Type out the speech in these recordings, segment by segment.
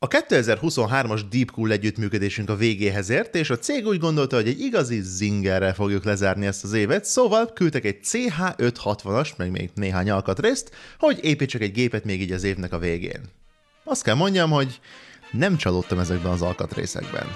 A 2023-as Deepcool együttműködésünk a végéhez ért, és a cég úgy gondolta, hogy egy igazi zingerrel fogjuk lezárni ezt az évet, szóval küldtek egy CH560-as, meg még néhány alkatrészt, hogy építsek egy gépet még így az évnek a végén. Azt kell mondjam, hogy nem csalódtam ezekben az alkatrészekben.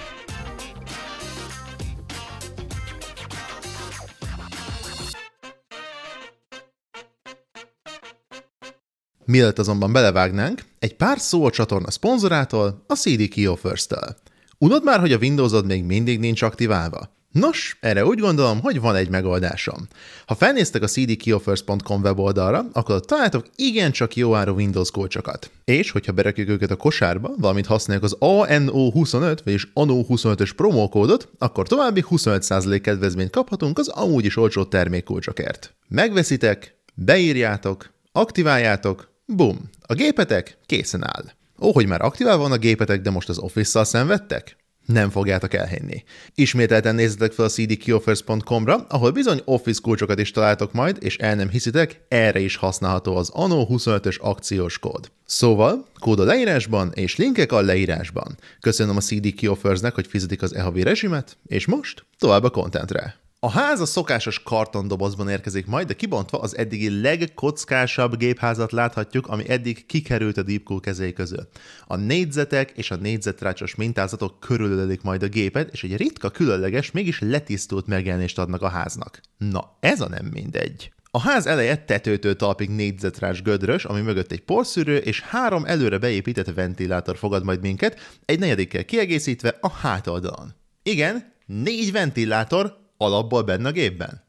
Mielőtt azonban belevágnánk, egy pár szó a csatorna szponzorától, a CD Kio Offers-től. Unod már, hogy a Windowsod még mindig nincs aktiválva? Nos, erre úgy gondolom, hogy van egy megoldásom. Ha felnéztek a cdkeyoffers.com weboldalra, akkor ott találtok igencsak jó áru Windows kulcsokat. És hogyha berakjuk őket a kosárba, valamint használjuk az ANO25, vagyis ANO25-ös promókódot, akkor további 25% kedvezményt kaphatunk az amúgy is olcsó termékkulcsokért. Megveszitek, beírjátok, aktiváljátok, Bum, a gépetek készen áll. Ó, hogy már aktivál van a gépetek, de most az Office-szal szenvedtek? Nem fogjátok elhinni. Ismételten nézzetek fel a cdkioffers.com-ra, ahol bizony Office kulcsokat is találtok majd, és el nem hiszitek, erre is használható az ANO 25-ös akciós kód. Szóval, kód a leírásban, és linkek a leírásban. Köszönöm a CD nek hogy fizetik az e rezsimet, és most tovább a kontentre. A ház a szokásos kartondobozban érkezik majd, de kibontva az eddigi legkockásabb gépházat láthatjuk, ami eddig kikerült a Deepcool kezé közül. A négyzetek és a négyzetrácsos mintázatok körülölelik majd a gépet, és egy ritka, különleges, mégis letisztult megjelenést adnak a háznak. Na, ez a nem mindegy. A ház eleje tetőtől talpig négyzetrás gödrös, ami mögött egy porszűrő és három előre beépített ventilátor fogad majd minket, egy negyedikkel kiegészítve a hátoldalon. Igen, négy ventilátor, alapból benne a gépben?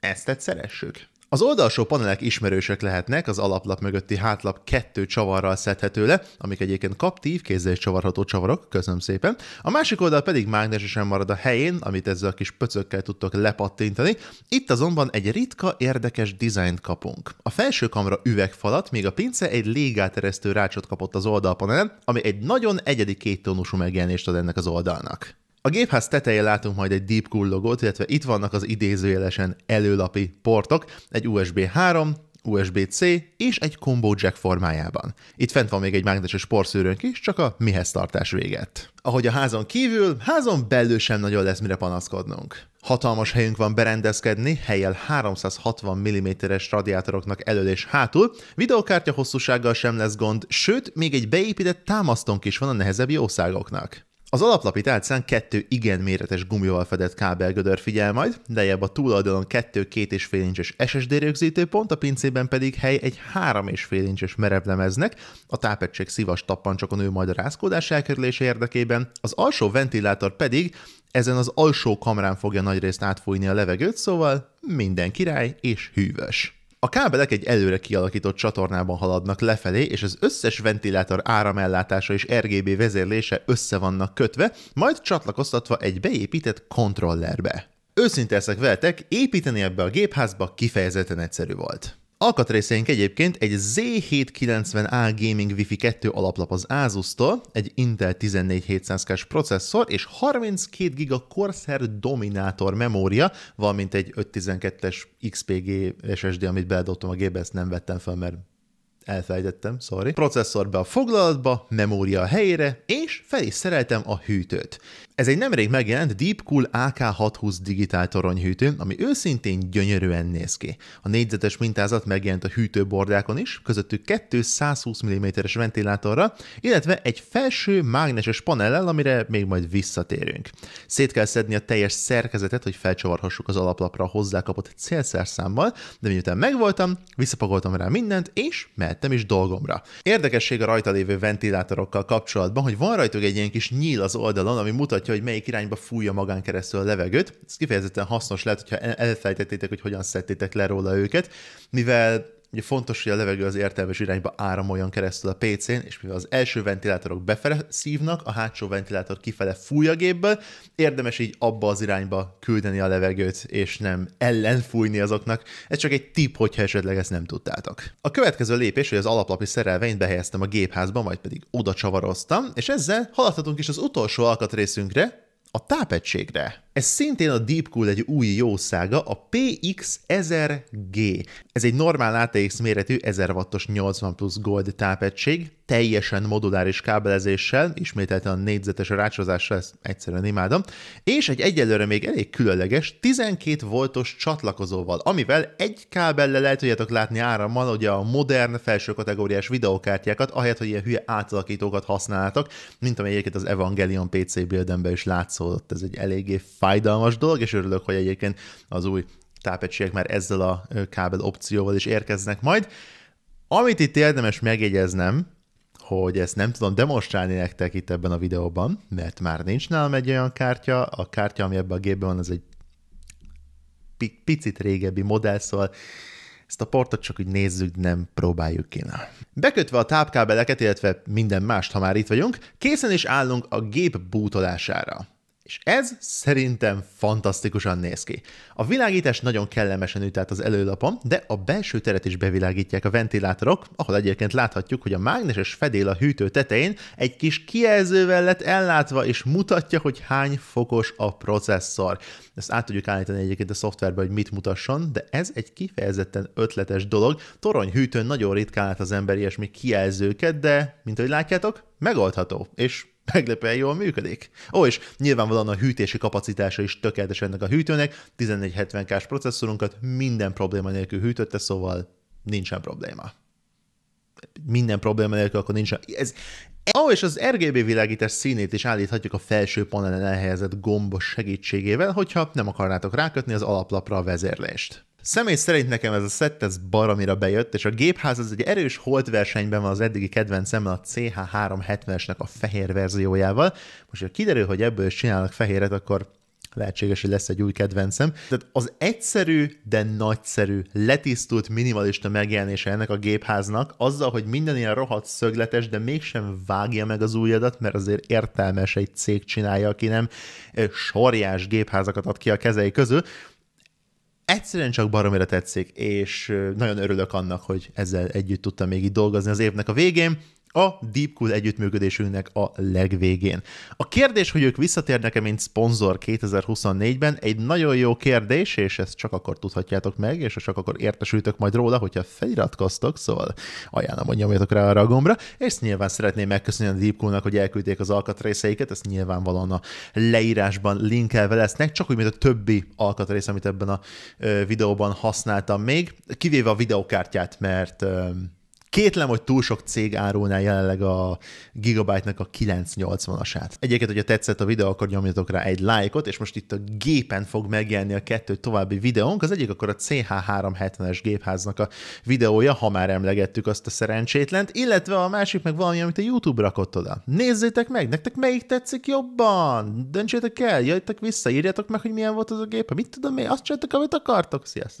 Ezt szeressük. Az oldalsó panelek ismerősök lehetnek, az alaplap mögötti hátlap kettő csavarral szedhető le, amik egyébként kaptív, kézzel is csavarható csavarok, köszönöm szépen. A másik oldal pedig mágnesesen marad a helyén, amit ezzel a kis pöcökkel tudtok lepattintani. Itt azonban egy ritka, érdekes dizájnt kapunk. A felső kamra üvegfalat, még a pince egy légáteresztő rácsot kapott az oldalpanelen, ami egy nagyon egyedi kéttónusú megjelenést ad ennek az oldalnak. A gépház tetején látunk majd egy Deep Cool logót, illetve itt vannak az idézőjelesen előlapi portok, egy USB 3, USB-C és egy combo jack formájában. Itt fent van még egy mágneses porszűrőnk is, csak a mihez tartás véget. Ahogy a házon kívül, házon belül sem nagyon lesz mire panaszkodnunk. Hatalmas helyünk van berendezkedni, helyel 360 mm-es radiátoroknak elől és hátul, videokártya hosszúsággal sem lesz gond, sőt, még egy beépített támasztónk is van a nehezebb jószágoknak. Az alaplapit tárcán kettő igen méretes gumival fedett kábelgödör figyel majd, lejjebb a túloldalon kettő két és fél incses SSD rögzítő pont, a pincében pedig hely egy három és fél incses merevlemeznek, a tápegység szivas tappancsokon ő majd a rázkódás elkerülése érdekében, az alsó ventilátor pedig ezen az alsó kamrán fogja nagyrészt átfújni a levegőt, szóval minden király és hűvös. A kábelek egy előre kialakított csatornában haladnak lefelé, és az összes ventilátor áramellátása és RGB vezérlése össze vannak kötve, majd csatlakoztatva egy beépített kontrollerbe. Őszinte veletek, építeni ebbe a gépházba kifejezetten egyszerű volt. Alkatrészeink egyébként egy Z790A Gaming Wi-Fi 2 alaplap az Asus-tól, egy Intel 14700K-s processzor és 32 giga Corsair Dominator memória, valamint egy 512-es XPG SSD, amit beadottam a gépbe, ezt nem vettem fel, mert elfelejtettem, sorry. Processzor be a foglalatba, memória a helyére, és fel is szereltem a hűtőt. Ez egy nemrég megjelent Deepcool AK620 digitál toronyhűtő, ami őszintén gyönyörűen néz ki. A négyzetes mintázat megjelent a hűtőbordákon is, közöttük kettő 120 mm-es ventilátorra, illetve egy felső mágneses panellel, amire még majd visszatérünk. Szét kell szedni a teljes szerkezetet, hogy felcsavarhassuk az alaplapra hozzákapott célszerszámmal, de miután megvoltam, visszapakoltam rá mindent, és mehettem is dolgomra. Érdekesség a rajta lévő ventilátorokkal kapcsolatban, hogy van rajtuk egy ilyen kis nyíl az oldalon, ami mutatja, mutatja, hogy melyik irányba fújja magán keresztül a levegőt. Ez kifejezetten hasznos lehet, hogyha elfelejtettétek, hogy hogyan szedtétek le róla őket, mivel Ugye fontos, hogy a levegő az értelmes irányba áramoljon keresztül a PC-n, és mivel az első ventilátorok befele szívnak, a hátsó ventilátor kifele fúj a gépből, érdemes így abba az irányba küldeni a levegőt, és nem ellenfújni azoknak. Ez csak egy tip, hogyha esetleg ezt nem tudtátok. A következő lépés, hogy az alaplapi szerelvényt behelyeztem a gépházba, majd pedig oda csavaroztam, és ezzel haladhatunk is az utolsó alkatrészünkre, a tápegységre. Ez szintén a Deepcool egy új jószága, a PX1000G. Ez egy normál ATX méretű 1000 wattos 80 plusz gold tápegység, teljesen moduláris kábelezéssel, ismételten a négyzetes rácsozással, ezt egyszerűen imádom, és egy egyelőre még elég különleges 12 voltos csatlakozóval, amivel egy kábellel lehet tudjátok látni árammal ugye a modern felső kategóriás videokártyákat, ahelyett, hogy ilyen hülye átalakítókat használtak, mint amelyeket az Evangelion PC buildenben is látsz szólt, ez egy eléggé fájdalmas dolog, és örülök, hogy egyébként az új tápegységek már ezzel a kábel opcióval is érkeznek majd. Amit itt érdemes megjegyeznem, hogy ezt nem tudom demonstrálni nektek itt ebben a videóban, mert már nincs nálam egy olyan kártya, a kártya, ami ebben a gépben van, az egy picit régebbi modell, szóval ezt a portot csak úgy nézzük, nem próbáljuk ki. Na. Bekötve a tápkábeleket, illetve minden mást, ha már itt vagyunk, készen is állunk a gép bútolására. És ez szerintem fantasztikusan néz ki. A világítás nagyon kellemesen üt át az előlapon, de a belső teret is bevilágítják a ventilátorok, ahol egyébként láthatjuk, hogy a mágneses fedél a hűtő tetején egy kis kijelzővel lett ellátva, és mutatja, hogy hány fokos a processzor. Ezt át tudjuk állítani egyébként a szoftverbe, hogy mit mutasson, de ez egy kifejezetten ötletes dolog. Toronyhűtőn nagyon ritkán lát az ember ilyesmi kijelzőket, de, mint ahogy látjátok, megoldható, és meglepően jól működik. Ó, és nyilvánvalóan a hűtési kapacitása is tökéletes ennek a hűtőnek, 1470K-s processzorunkat minden probléma nélkül hűtötte, szóval nincsen probléma. Minden probléma nélkül akkor nincsen. Ez, Ó, és az RGB világítás színét is állíthatjuk a felső panelen elhelyezett gombos segítségével, hogyha nem akarnátok rákötni az alaplapra a vezérlést. Személy szerint nekem ez a szett, ez baromira bejött, és a gépház az egy erős holdversenyben van az eddigi kedvencemmel a CH370-esnek a fehér verziójával. Most, ha kiderül, hogy ebből is csinálnak fehéret, akkor lehetséges, hogy lesz egy új kedvencem. Tehát az egyszerű, de nagyszerű, letisztult, minimalista megjelenése ennek a gépháznak, azzal, hogy minden ilyen rohadt szögletes, de mégsem vágja meg az újadat, mert azért értelmes egy cég csinálja, aki nem sorjás gépházakat ad ki a kezei közül egyszerűen csak baromira tetszik, és nagyon örülök annak, hogy ezzel együtt tudtam még itt dolgozni az évnek a végén a Deep Cool együttműködésünknek a legvégén. A kérdés, hogy ők visszatérnek-e, mint szponzor 2024-ben, egy nagyon jó kérdés, és ezt csak akkor tudhatjátok meg, és csak akkor értesültök majd róla, hogyha feliratkoztok, szóval ajánlom, hogy nyomjatok rá arra a gombra, és nyilván szeretném megköszönni a Deep Coolnak, hogy elküldték az alkatrészeiket, ezt nyilvánvalóan a leírásban linkelve lesznek, csak úgy, mint a többi alkatrész, amit ebben a videóban használtam még, kivéve a videokártyát, mert Kétlem, hogy túl sok cég árulná jelenleg a Gigabyte-nak a 980-asát. Egyébként, hogyha tetszett a videó, akkor nyomjatok rá egy lájkot, és most itt a gépen fog megjelenni a kettő további videónk. Az egyik akkor a CH370-es gépháznak a videója, ha már emlegettük azt a szerencsétlent, illetve a másik meg valami, amit a YouTube rakott oda. Nézzétek meg, nektek melyik tetszik jobban? Döntsétek el, jöjjetek vissza, írjátok meg, hogy milyen volt az a gép, mit tudom én, azt csináltak, amit akartok. Sziasztok!